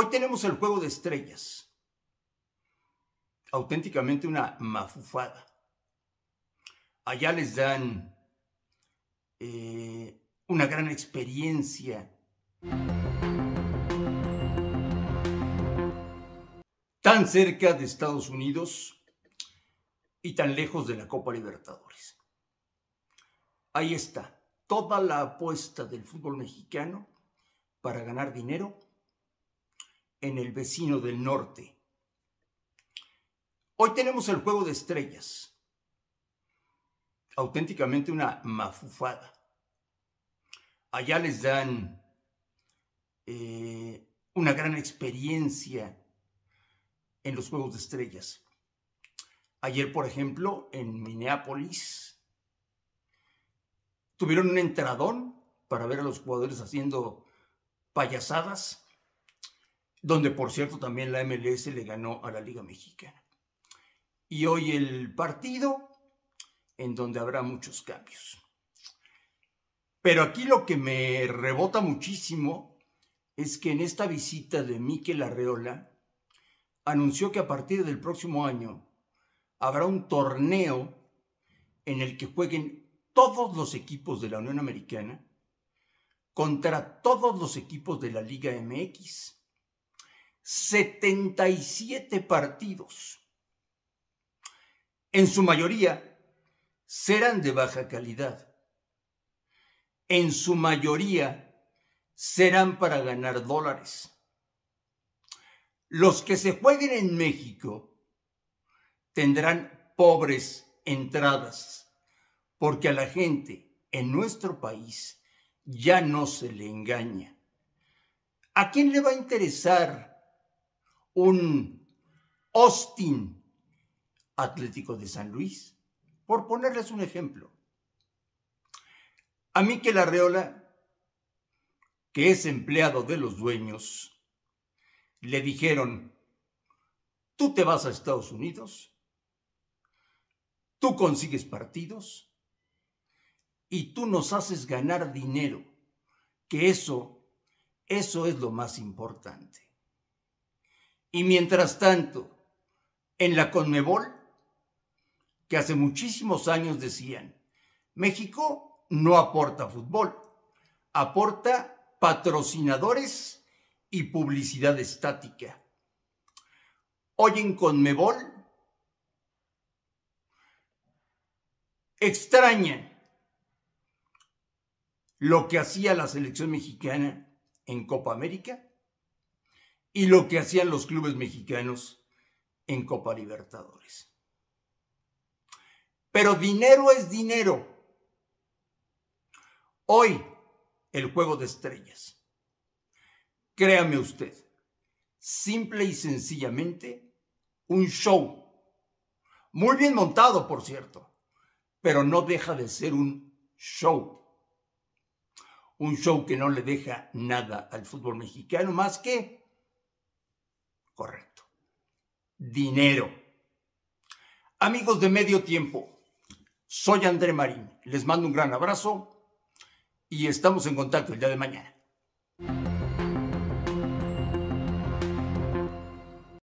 Hoy tenemos el juego de estrellas. Auténticamente una mafufada. Allá les dan eh, una gran experiencia. Tan cerca de Estados Unidos y tan lejos de la Copa Libertadores. Ahí está, toda la apuesta del fútbol mexicano para ganar dinero en el vecino del norte. Hoy tenemos el juego de estrellas. Auténticamente una mafufada. Allá les dan eh, una gran experiencia en los juegos de estrellas. Ayer, por ejemplo, en Minneapolis, tuvieron un entradón para ver a los jugadores haciendo payasadas donde por cierto también la MLS le ganó a la Liga Mexicana. Y hoy el partido en donde habrá muchos cambios. Pero aquí lo que me rebota muchísimo es que en esta visita de Miquel Arreola anunció que a partir del próximo año habrá un torneo en el que jueguen todos los equipos de la Unión Americana contra todos los equipos de la Liga MX 77 partidos. En su mayoría serán de baja calidad. En su mayoría serán para ganar dólares. Los que se jueguen en México tendrán pobres entradas, porque a la gente en nuestro país ya no se le engaña. ¿A quién le va a interesar un Austin Atlético de San Luis, por ponerles un ejemplo. A mí que la que es empleado de los dueños, le dijeron, tú te vas a Estados Unidos, tú consigues partidos y tú nos haces ganar dinero, que eso, eso es lo más importante. Y mientras tanto, en la Conmebol, que hace muchísimos años decían, México no aporta fútbol, aporta patrocinadores y publicidad estática. Hoy en Conmebol extrañan lo que hacía la selección mexicana en Copa América y lo que hacían los clubes mexicanos en Copa Libertadores. Pero dinero es dinero. Hoy, el juego de estrellas. Créame usted, simple y sencillamente, un show. Muy bien montado, por cierto, pero no deja de ser un show. Un show que no le deja nada al fútbol mexicano más que Correcto. Dinero. Amigos de medio tiempo, soy André Marín. Les mando un gran abrazo y estamos en contacto el día de mañana.